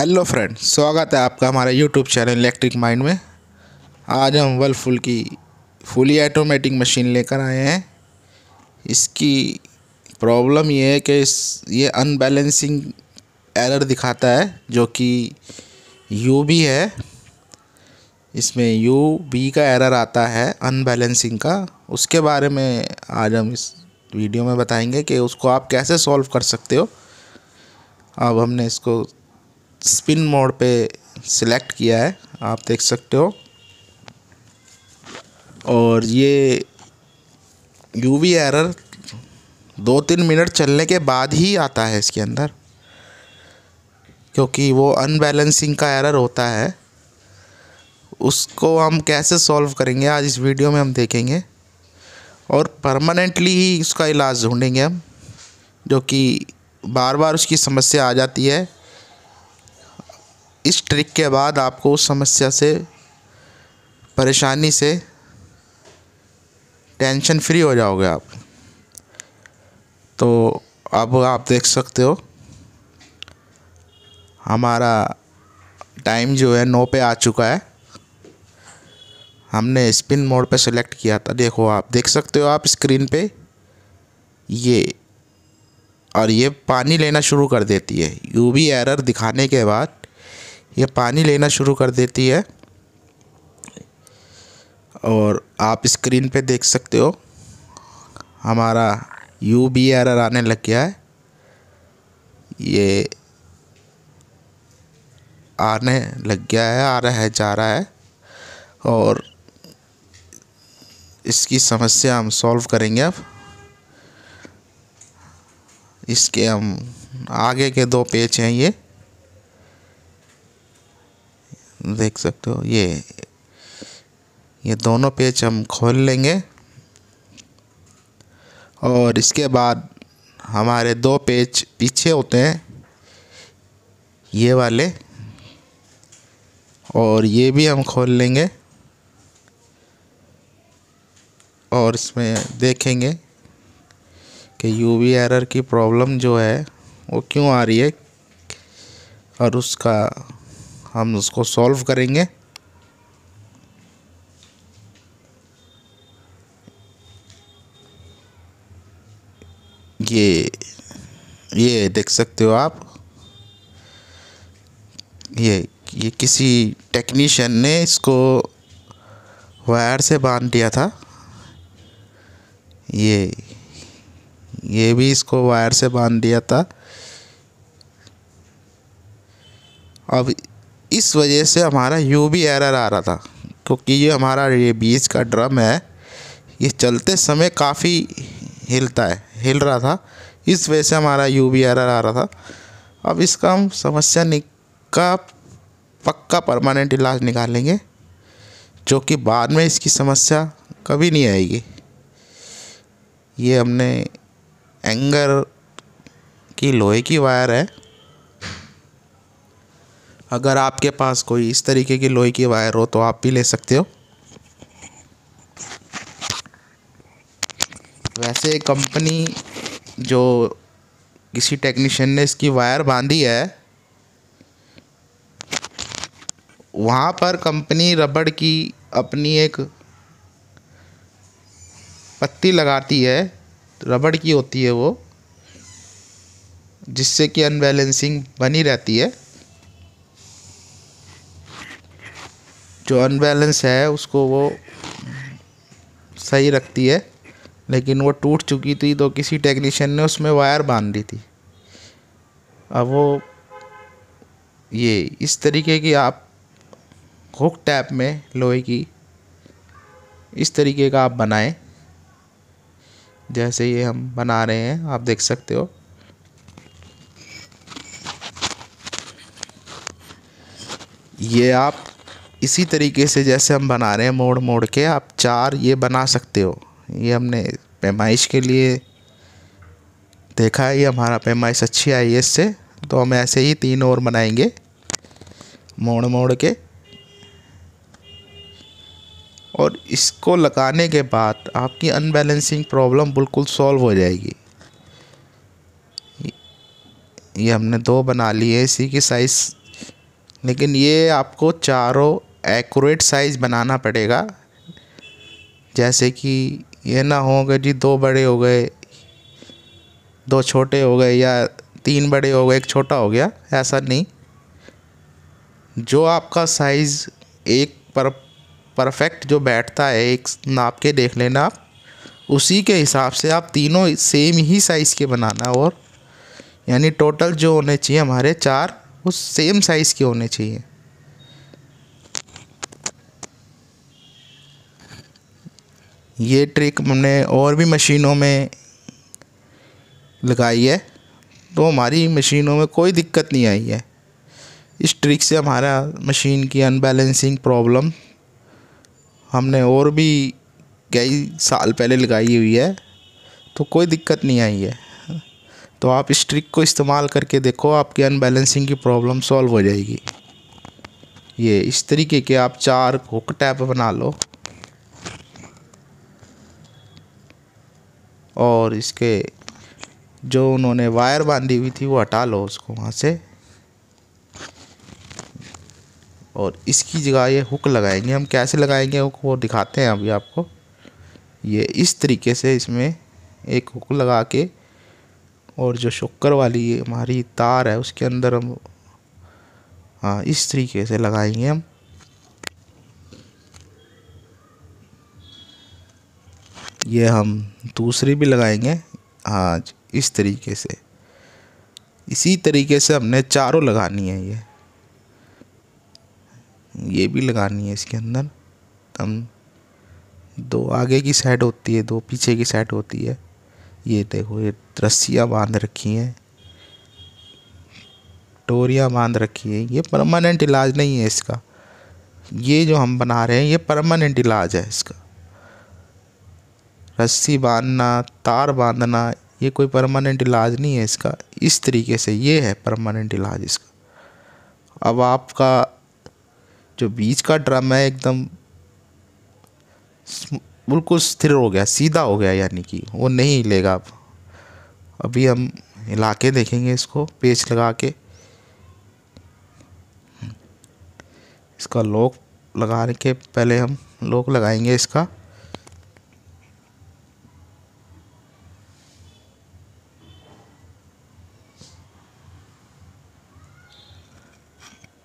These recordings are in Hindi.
हेलो फ्रेंड स्वागत है आपका हमारे यूट्यूब चैनल इलेक्ट्रिक माइंड में आज हम वर्लफुल की फुली ऑटोमेटिक मशीन लेकर आए हैं इसकी प्रॉब्लम ये है कि इस ये अनबैलेंसिंग एरर दिखाता है जो कि यू बी है इसमें यू बी का एरर आता है अनबैलेंसिंग का उसके बारे में आज हम इस वीडियो में बताएंगे कि उसको आप कैसे सॉल्व कर सकते हो अब हमने इसको स्पिन मोड पे सिलेक्ट किया है आप देख सकते हो और ये यूवी एरर दो तीन मिनट चलने के बाद ही आता है इसके अंदर क्योंकि वो अनबैलेंसिंग का एरर होता है उसको हम कैसे सॉल्व करेंगे आज इस वीडियो में हम देखेंगे और परमानेंटली ही उसका इलाज ढूंढेंगे हम जो कि बार बार उसकी समस्या आ जाती है इस ट्रिक के बाद आपको उस समस्या से परेशानी से टेंशन फ्री हो जाओगे आप तो अब आप देख सकते हो हमारा टाइम जो है नौ पे आ चुका है हमने स्पिन मोड पे सेलेक्ट किया था देखो आप देख सकते हो आप स्क्रीन पे ये और ये पानी लेना शुरू कर देती है यू भी एरर दिखाने के बाद ये पानी लेना शुरू कर देती है और आप स्क्रीन पे देख सकते हो हमारा यू बी एरर आने लग गया है ये आने लग गया है आ रहा है जा रहा है और इसकी समस्या हम सॉल्व करेंगे अब इसके हम आगे के दो पेज हैं ये देख सकते हो ये ये दोनों पेज हम खोल लेंगे और इसके बाद हमारे दो पेज पीछे होते हैं ये वाले और ये भी हम खोल लेंगे और इसमें देखेंगे कि यू वी एरर की प्रॉब्लम जो है वो क्यों आ रही है और उसका हम उसको सॉल्व करेंगे ये ये देख सकते हो आप ये ये किसी टेक्नीशियन ने इसको वायर से बांध दिया था ये ये भी इसको वायर से बांध दिया था अब इस वजह से हमारा यू भी एरर आ रहा था क्योंकि ये हमारा ये बीज का ड्रम है ये चलते समय काफ़ी हिलता है हिल रहा था इस वजह से हमारा यू बी एरर आ रहा था अब इसका हम समस्या का पक्का परमानेंट इलाज निकालेंगे जो कि बाद में इसकी समस्या कभी नहीं आएगी ये हमने एंगर की लोहे की वायर है अगर आपके पास कोई इस तरीके की लोहे की वायर हो तो आप भी ले सकते हो वैसे कंपनी जो किसी टेक्नीशियन ने इसकी वायर बांधी है वहाँ पर कंपनी रबड़ की अपनी एक पत्ती लगाती है रबड़ की होती है वो जिससे कि अनबैलेंसिंग बनी रहती है जो अनबैलेंस है उसको वो सही रखती है लेकिन वो टूट चुकी थी तो किसी टेक्नीशियन ने उसमें वायर बांध दी थी अब वो ये इस तरीके की आप हुक टैप में लोहे की इस तरीके का आप बनाएं जैसे ये हम बना रहे हैं आप देख सकते हो ये आप इसी तरीके से जैसे हम बना रहे हैं मोड़ मोड़ के आप चार ये बना सकते हो ये हमने पैमाइश के लिए देखा है ये हमारा पैमाइश अच्छी आई है इससे तो हम ऐसे ही तीन और बनाएंगे मोड़ मोड़ के और इसको लगाने के बाद आपकी अनबैलेंसिंग प्रॉब्लम बिल्कुल सॉल्व हो जाएगी ये हमने दो बना लिए इसी की साइज़ लेकिन ये आपको चारों एक्यूरेट साइज़ बनाना पड़ेगा जैसे कि ये ना हो गए जी दो बड़े हो गए दो छोटे हो गए या तीन बड़े हो गए एक छोटा हो गया ऐसा नहीं जो आपका साइज़ एक पर परफेक्ट जो बैठता है एक नाप के देख लेना आप उसी के हिसाब से आप तीनों सेम ही साइज़ के बनाना और यानी टोटल जो होने चाहिए हमारे चार वो सेम साइज़ के होने चाहिए ये ट्रिक हमने और भी मशीनों में लगाई है तो हमारी मशीनों में कोई दिक्कत नहीं आई है इस ट्रिक से हमारा मशीन की अनबैलेंसिंग प्रॉब्लम हमने और भी कई साल पहले लगाई हुई है तो कोई दिक्कत नहीं आई है तो आप इस ट्रिक को इस्तेमाल करके देखो आपकी अनबैलेंसिंग की प्रॉब्लम सॉल्व हो जाएगी ये इस तरीके के आप चार हुक टैप बना लो और इसके जो उन्होंने वायर बांधी हुई थी वो हटा लो उसको वहाँ से और इसकी जगह ये हुक लगाएंगे हम कैसे लगाएंगे हुक वो दिखाते हैं अभी आपको ये इस तरीके से इसमें एक हुक लगा के और जो शक्कर वाली हमारी तार है उसके अंदर हम हाँ इस तरीके से लगाएंगे हम ये हम दूसरी भी लगाएंगे हाँ इस तरीके से इसी तरीके से हमने चारों लगानी है ये ये भी लगानी है इसके अंदर हम दो आगे की साइड होती है दो पीछे की साइड होती है ये देखो ये रस्सियाँ बांध रखी हैं टोरियाँ बांध रखी है ये परमानेंट इलाज नहीं है इसका ये जो हम बना रहे हैं ये परमानेंट इलाज है इसका रस्सी बांधना तार बांधना ये कोई परमानेंट इलाज नहीं है इसका इस तरीके से ये है परमानेंट इलाज इसका अब आपका जो बीच का ड्रम है एकदम बिल्कुल स्थिर हो गया सीधा हो गया यानी कि वो नहीं हिलेगा अब अभी हम हिला के देखेंगे इसको पेच लगा के इसका लॉक लगाने के पहले हम लॉक लगाएंगे इसका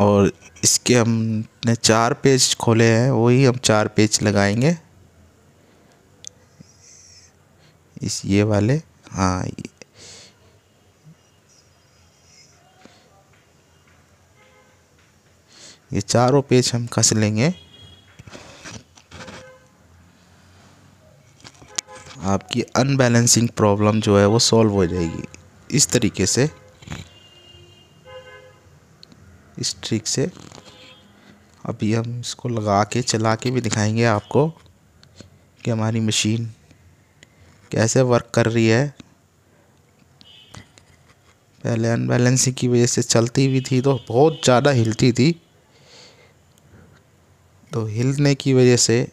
और इसके हमने चार पेज खोले हैं वही हम चार पेज लगाएंगे इस ये वाले हाँ ये। ये चारों पेज हम कस लेंगे आपकी अनबैलेंसिंग प्रॉब्लम जो है वो सॉल्व हो जाएगी इस तरीके से इस ट्रिक से अभी हम इसको लगा के चला के भी दिखाएंगे आपको कि हमारी मशीन कैसे वर्क कर रही है पहले अनबैलेंसिंग की वजह से चलती भी थी तो बहुत ज़्यादा हिलती थी तो हिलने की वजह से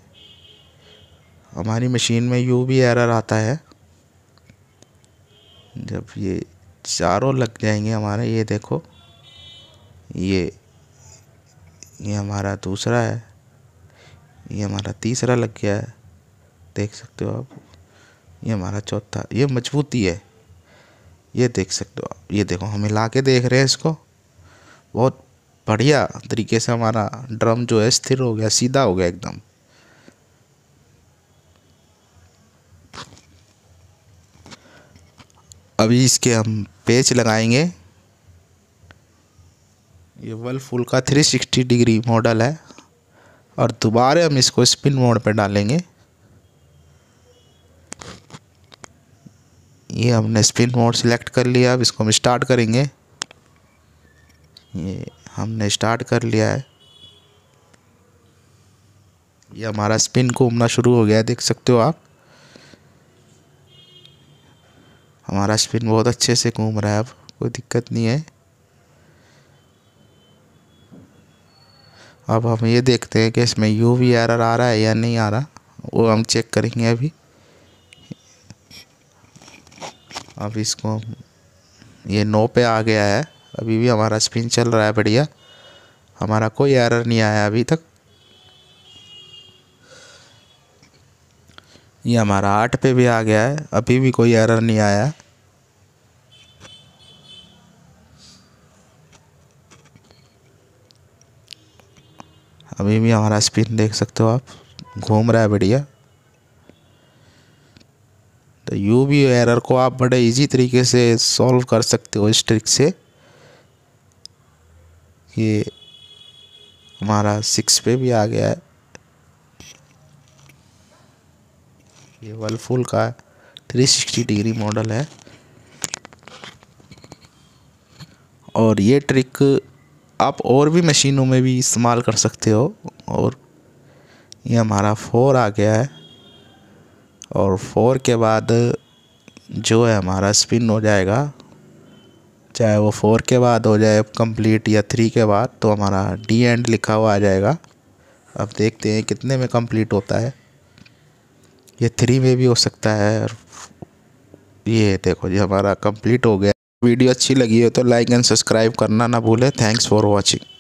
हमारी मशीन में यू भी एरर आता है जब ये चारों लग जाएंगे हमारे ये देखो ये ये हमारा दूसरा है ये हमारा तीसरा लग गया है देख सकते हो आप ये हमारा चौथा ये मजबूती है ये देख सकते हो आप ये देखो हम हिला के देख रहे हैं इसको बहुत बढ़िया तरीके से हमारा ड्रम जो है स्थिर हो गया सीधा हो गया एकदम अभी इसके हम पेच लगाएंगे ये फुल का 360 डिग्री मॉडल है और दोबारा हम इसको स्पिन मोड पर डालेंगे ये हमने स्पिन मोड सिलेक्ट कर लिया अब इसको हम स्टार्ट करेंगे ये हमने स्टार्ट कर लिया है ये हमारा स्पिन घूमना शुरू हो गया है देख सकते हो आप हमारा स्पिन बहुत अच्छे से घूम रहा है अब कोई दिक्कत नहीं है अब हम ये देखते हैं कि इसमें यू वी एरर आ रहा है या नहीं आ रहा वो हम चेक करेंगे अभी अब इसको ये नो पे आ गया है अभी भी हमारा स्पिन चल रहा है बढ़िया हमारा कोई एरर नहीं आया अभी तक ये हमारा आठ पे भी आ गया है अभी भी कोई एरर नहीं आया है अभी भी हमारा स्पिन देख सकते हो आप घूम रहा है बढ़िया तो यू भी एरर को आप बड़े इजी तरीके से सॉल्व कर सकते हो इस ट्रिक से ये हमारा सिक्स पे भी आ गया है ये वर्लफुल का 360 डिग्री मॉडल है और ये ट्रिक आप और भी मशीनों में भी इस्तेमाल कर सकते हो और ये हमारा फोर आ गया है और फोर के बाद जो है हमारा स्पिन हो जाएगा चाहे वो फोर के बाद हो जाए कंप्लीट या थ्री के बाद तो हमारा डी एंड लिखा हुआ आ जाएगा अब देखते हैं कितने में कंप्लीट होता है ये थ्री में भी हो सकता है और ये देखो जी हमारा कंप्लीट हो गया वीडियो अच्छी लगी हो तो लाइक एंड सब्सक्राइब करना ना भूले थैंक्स फॉर वॉचिंग